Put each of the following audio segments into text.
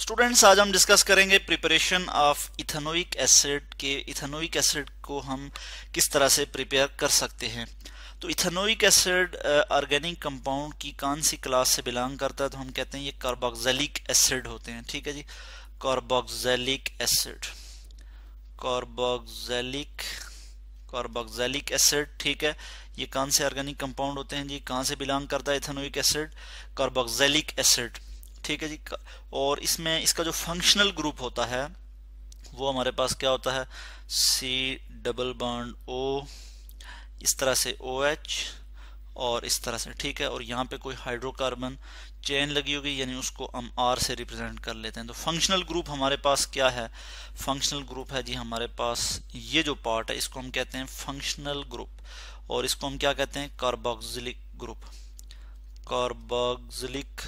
students आज हम discuss करेंगे प्रिपरेशन ऑफ इथेनोइक एसिड के इथेनोइक एसिड को हम किस तरह से प्रिपेयर कर सकते हैं तो इथेनोइक एसिड ऑर्गेनिक कंपाउंड की कौन सी क्लास से बिलोंग करता है तो हम कहते हैं ये कार्बोक्सिलिक एसिड होते हैं ठीक है जी carboxylic acid carboxylic carboxylic acid ठीक है ये कौन से ऑर्गेनिक कंपाउंड होते हैं जी कहाँ से बिलोंग करता है इथेनोइक एसिड कार्बोक्सिलिक एसिड ठीक है जी और इसमें इसका जो फंक्शनल ग्रुप होता है वो हमारे पास क्या होता है सी डबल बॉन्ड ओ इस तरह से ओ एच और इस तरह से ठीक है और यहाँ पे कोई हाइड्रोकार्बन चेन लगी होगी यानी उसको हम आर से रिप्रेजेंट कर लेते हैं तो फंक्शनल ग्रुप हमारे पास क्या है फंक्शनल ग्रुप है जी हमारे पास ये जो पार्ट है इसको हम कहते हैं फंक्शनल ग्रुप और इसको हम क्या कहते हैं कार्बोक्सिलिक ग्रुप कार्बोक्सिलिक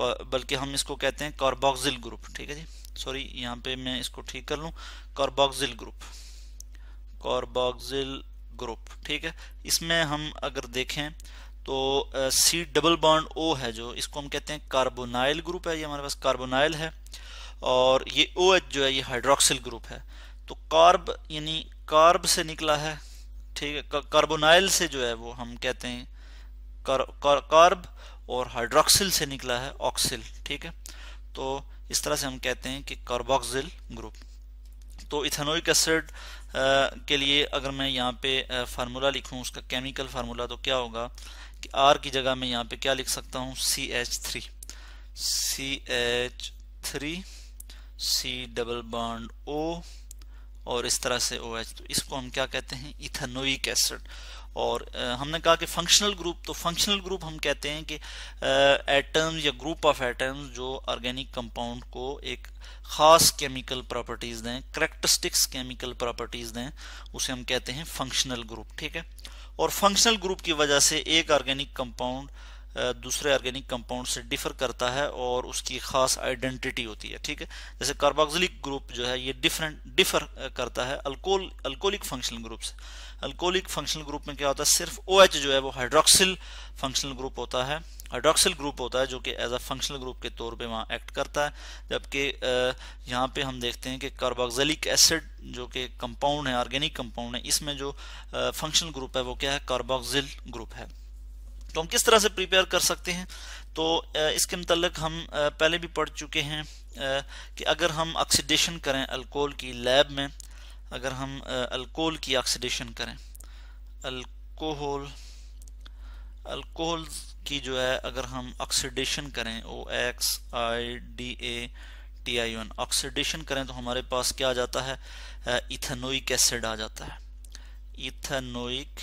बल्कि हम इसको कहते हैं कार्बोक्सिल ग्रुप ठीक है जी सॉरी यहाँ पे मैं इसको ठीक कर लूँ कार्बोक्सिल ग्रुप कार्बोक्सिल ग्रुप ठीक है इसमें हम अगर देखें तो सी डबल बॉन्ड ओ है जो इसको हम कहते हैं कार्बोनाइल ग्रुप है ये हमारे पास कार्बोनाइल है और ये ओ OH जो है ये हाइड्रोक्सिल ग्रुप है तो कार्ब यानी कार्ब से निकला है ठीक है कार्बोनाइल से जो है वो हम कहते हैं कार्ब और हाइड्रोक्सिल से निकला है ऑक्सिल ठीक है तो इस तरह से हम कहते हैं कि कार्बोक्सिल ग्रुप तो इथेनोइक एसिड के लिए अगर मैं यहाँ पे फार्मूला लिखूँ उसका केमिकल फार्मूला तो क्या होगा कि आर की जगह मैं यहाँ पे क्या लिख सकता हूँ C H three C H three C double bond O और इस तरह से ओ OH तो इसको हम क्या कहते हैं इथेनोइक एसिड और हमने कहा कि फंक्शनल ग्रुप तो फंक्शनल ग्रुप हम कहते हैं कि एटम्स या ग्रुप ऑफ एटम्स जो ऑर्गेनिक कंपाउंड को एक ख़ास केमिकल प्रॉपर्टीज़ दें करेक्टरिस्टिक्स केमिकल प्रॉपर्टीज़ दें उसे हम कहते हैं फंक्शनल ग्रुप ठीक है और फंक्शनल ग्रुप की वजह से एक ऑर्गेनिक कंपाउंड दूसरे ऑर्गेनिक कंपाउंड से डिफर करता है और उसकी खास आइडेंटिटी होती है ठीक है जैसे कार्बोक्सिलिक ग्रुप जो है ये डिफरेंट डिफर करता है अल्कोहल अल्कोहलिक फंक्शनल ग्रुप से अल्कोहलिक फंक्शनल ग्रुप में क्या होता है सिर्फ ओ OH जो है वो हाइड्रोक्सिल फंक्शनल ग्रुप होता है हाइड्रोक्सिल ग्रुप होता है जो कि एज अ फंक्शनल ग्रुप के तौर पे वहाँ एक्ट करता है जबकि यहाँ पे हम देखते हैं कि कार्बोक्सिलिक एसिड जो कि कंपाउंड है ऑर्गेनिक कंपाउंड है इसमें जो फंक्शनल ग्रुप है वो क्या है कार्बोक्सिल ग्रुप है तो हम किस तरह से प्रिपेयर कर सकते हैं तो इसके मतलब हम पहले भी पढ़ चुके हैं कि अगर हम ऑक्सीडेशन करें अल्कोहल की लैब में अगर हम अल्कोहल की ऑक्सीडेशन करें अल्कोहल अल्कोहल की जो है अगर हम ऑक्सीडेशन करें O X I D A T I one oxidation करें तो हमारे पास क्या आ जाता है इथेनोइक एसिड आ जाता है इथेनोइक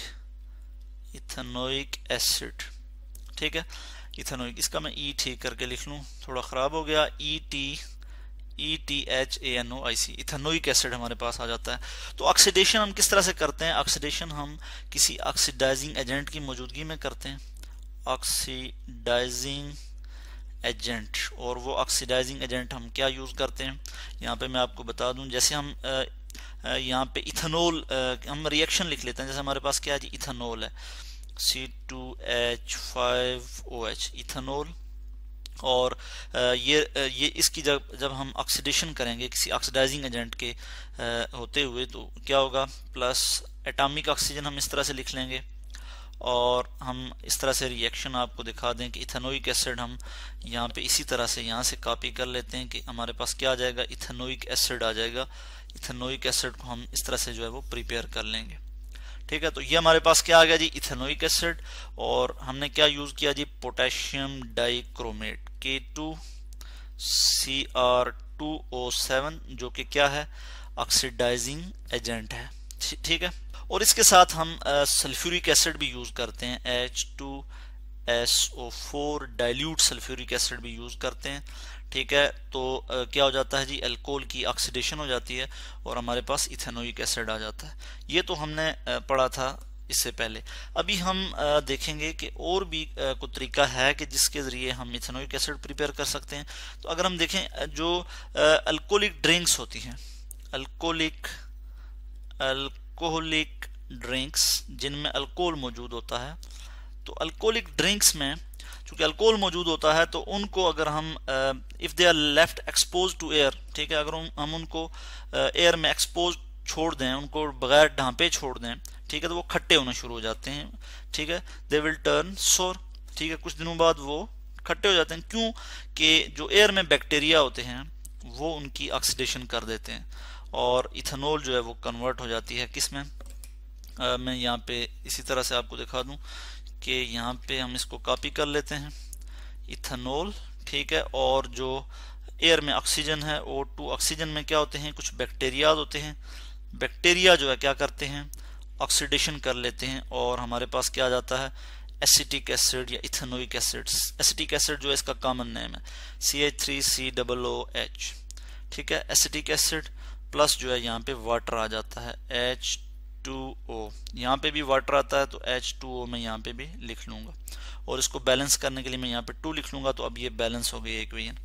इथेनोइक एसिड ठीक है इथेनोइक इसका मैं ई e ठीक करके लिख लूँ थोड़ा ख़राब हो गया E T E T H A N O I C ethanoic acid हमारे पास आ जाता है तो ऑक्सीडेशन हम किस तरह से करते हैं ऑक्सीडेशन हम किसी ऑक्सीडाइजिंग एजेंट की मौजूदगी में करते हैं ऑक्सीडाइजिंग एजेंट और वो ऑक्सीडाइजिंग एजेंट हम क्या यूज़ करते हैं यहाँ पे मैं आपको बता दूँ जैसे हम यहाँ पे इथेनॉल हम रिएक्शन लिख लेते हैं जैसे हमारे पास क्या है जी इथेनॉल है C two H five O H ethanol और ये ये इसकी जब जब हम ऑक्सीडेशन करेंगे किसी ऑक्सीडाइजिंग एजेंट के होते हुए तो क्या होगा प्लस एटॉमिक ऑक्सीजन हम इस तरह से लिख लेंगे और हम इस तरह से रिएक्शन आपको दिखा दें कि इथेनोइक एसिड हम यहाँ पे इसी तरह से यहाँ से कॉपी कर लेते हैं कि हमारे पास क्या आ जाएगा इथेनोइक एसिड आ जाएगा इथेनोइक एसिड को हम इस तरह से जो है वो प्रिपेयर कर लेंगे ठीक है तो ये हमारे पास क्या आ गया जी इथेनोइक एसिड और हमने क्या यूज़ किया जी potassium dichromate K two C R two O seven जो कि क्या है ऑक्सीडाइजिंग एजेंट है ठीक है और इसके साथ हम सल्फ्यूरिक एसिड भी यूज करते हैं H two S O four dilute sulphuric acid भी यूज करते हैं ठीक है तो आ, क्या हो जाता है जी अल्कोहल की ऑक्सीडेशन हो जाती है और हमारे पास इथेनोइक एसिड आ जाता है ये तो हमने पढ़ा था इससे पहले अभी हम देखेंगे कि और भी कोई तरीका है कि जिसके ज़रिए हम इथेनोइक एसिड प्रिपेयर कर सकते हैं तो अगर हम देखें जो अल्कोहलिक ड्रिंक्स होती हैं अल्कोहलिक अल्क अल्कोहलिक ड्रिंक्स जिनमें अल्कोहल मौजूद होता है तो अल्कोहलिक ड्रिंक्स में चूंकि अल्कोहल मौजूद होता है तो उनको अगर हम if they are left expose to air ठीक है अगर हम उनको एयर uh, में एक्सपोज छोड़ दें उनको बगैर ढांपे छोड़ दें ठीक है तो वो खट्टे होने शुरू हो जाते हैं ठीक है दे विल टर्न सोर ठीक है कुछ दिनों बाद वो खट्टे हो जाते हैं क्योंकि जो एयर में बैक्टीरिया होते हैं वो उनकी ऑक्सीडेशन कर देते हैं और इथेनॉल जो है वो कन्वर्ट हो जाती है किस में आ, मैं यहाँ पे इसी तरह से आपको दिखा दूँ कि यहाँ पे हम इसको कॉपी कर लेते हैं इथेनॉल ठीक है और जो एयर में ऑक्सीजन है ओ टू ऑक्सीजन में क्या होते हैं कुछ बैक्टीरियाज होते हैं बैक्टीरिया जो है क्या करते हैं ऑक्सीडेशन कर लेते हैं और हमारे पास क्या आ जाता है एसिटिक एसिड या इथेनोइक एसिड एसिटिक एसिड जो है इसका कॉमन नेम है C H three C double O H ठीक है एसिटिक एसिड प्लस जो है यहाँ पे वाटर आ जाता है एच टू ओ यहाँ पे भी वाटर आता है तो एच टू ओ मैं यहाँ पे भी लिख लूंगा और इसको बैलेंस करने के लिए मैं यहाँ पे टू लिख लूंगा तो अब ये बैलेंस हो गई इक्वेशन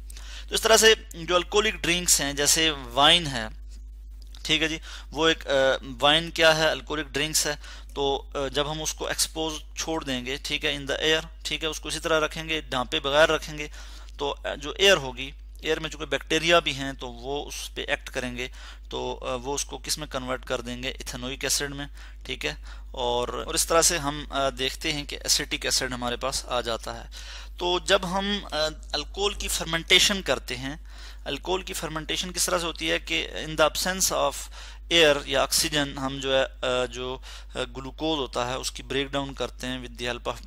तो इस तरह से जो अल्कोहलिक ड्रिंक्स हैं जैसे वाइन है ठीक है जी वो एक वाइन क्या है अल्कोहलिक ड्रिंक्स है तो जब हम उसको एक्सपोज छोड़ देंगे ठीक है इन द एयर ठीक है उसको इसी तरह रखेंगे ढांपे बगैर रखेंगे तो जो एयर होगी एयर में चूँकि बैक्टीरिया भी हैं तो वो उस पर एक्ट करेंगे तो वो उसको किस में कन्वर्ट कर देंगे इथेनोइक एसिड में ठीक है और और इस तरह से हम देखते हैं कि एसिटिक एसिड हमारे पास आ जाता है तो जब हम अल्कोहल की फर्मेंटेशन करते हैं अल्कोहल की फर्मेंटेशन किस तरह से होती है कि in the absence of air या ऑक्सीजन हम जो है जो ग्लूकोज होता है उसकी ब्रेक डाउन करते हैं with the help of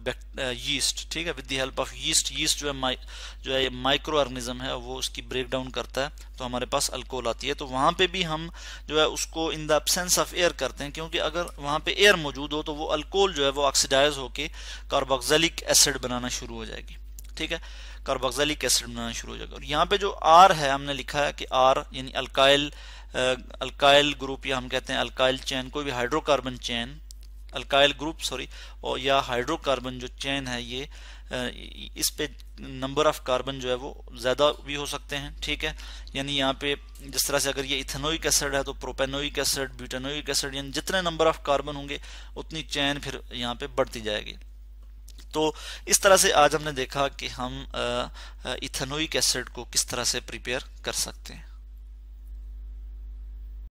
yeast ठीक है with the help of yeast yeast जो है जो है माइक्रो ऑर्गेनिज्म है वो उसकी ब्रेक डाउन करता है तो हमारे पास अल्कोहल आती है तो वहाँ पे भी हम जो है उसको in the absence of air करते हैं क्योंकि अगर वहाँ पे एयर मौजूद हो तो वो अल्कोहल जो है वो ऑक्सीडाइज होकर कार्बोक्सिलिक एसिड बनाना शुरू हो जाएगी ठीक है कार्बोक्सिलिक एसिड बनाना शुरू हो जाएगा और यहाँ पे जो आर है हमने लिखा है कि आर यानी अल्काइल अल्काइल ग्रुप या हम कहते हैं अल्काइल चैन कोई भी hydrocarbon chain alkyl group sorry और या हाइड्रोकार्बन जो चैन है ये इस पे नंबर ऑफ कार्बन जो है वो ज़्यादा भी हो सकते हैं ठीक है यानी यहाँ पे जिस तरह से अगर ये इथेनोइक एसिड है तो प्रोपेनोइक एसिड ब्यूटेनोइक एसिड यानी जितने नंबर ऑफ कार्बन होंगे उतनी चैन फिर यहाँ पे बढ़ती जाएगी तो इस तरह से आज हमने देखा कि हम इथेनोइक एसिड को किस तरह से प्रिपेयर कर सकते हैं